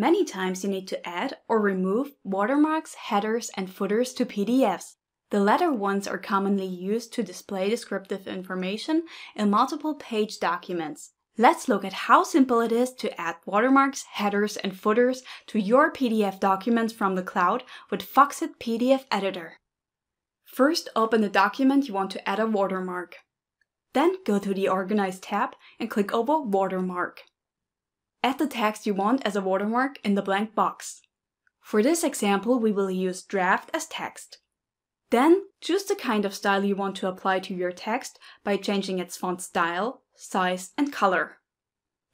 Many times you need to add or remove watermarks, headers, and footers to PDFs. The latter ones are commonly used to display descriptive information in multiple page documents. Let's look at how simple it is to add watermarks, headers, and footers to your PDF documents from the cloud with Foxit PDF Editor. First, open the document you want to add a watermark. Then go to the Organize tab and click over Watermark. Add the text you want as a watermark in the blank box. For this example, we will use draft as text. Then choose the kind of style you want to apply to your text by changing its font style, size, and color.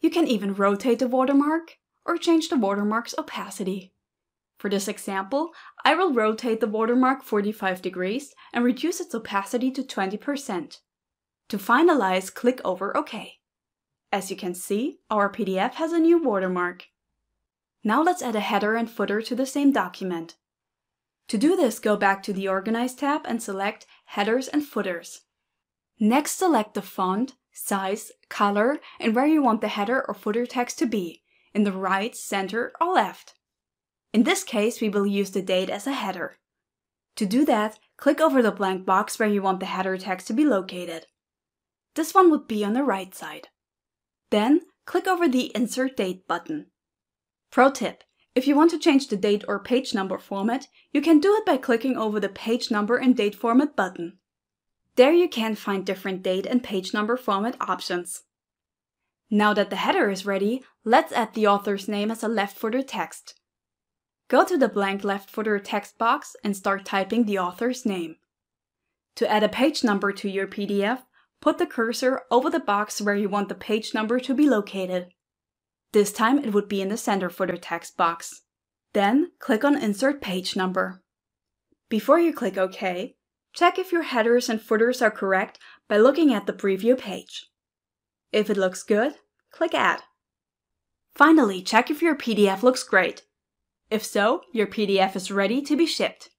You can even rotate the watermark or change the watermark's opacity. For this example, I will rotate the watermark 45 degrees and reduce its opacity to 20%. To finalize, click over OK. As you can see, our PDF has a new watermark. Now let's add a header and footer to the same document. To do this, go back to the Organize tab and select Headers and Footers. Next, select the font, size, color, and where you want the header or footer text to be, in the right, center, or left. In this case, we will use the date as a header. To do that, click over the blank box where you want the header text to be located. This one would be on the right side. Then click over the Insert Date button. Pro tip, if you want to change the date or page number format, you can do it by clicking over the Page Number and Date Format button. There you can find different date and page number format options. Now that the header is ready, let's add the author's name as a left footer text. Go to the blank left footer text box and start typing the author's name. To add a page number to your PDF, put the cursor over the box where you want the page number to be located. This time it would be in the center for the text box. Then click on Insert Page Number. Before you click OK, check if your headers and footers are correct by looking at the preview page. If it looks good, click Add. Finally, check if your PDF looks great. If so, your PDF is ready to be shipped.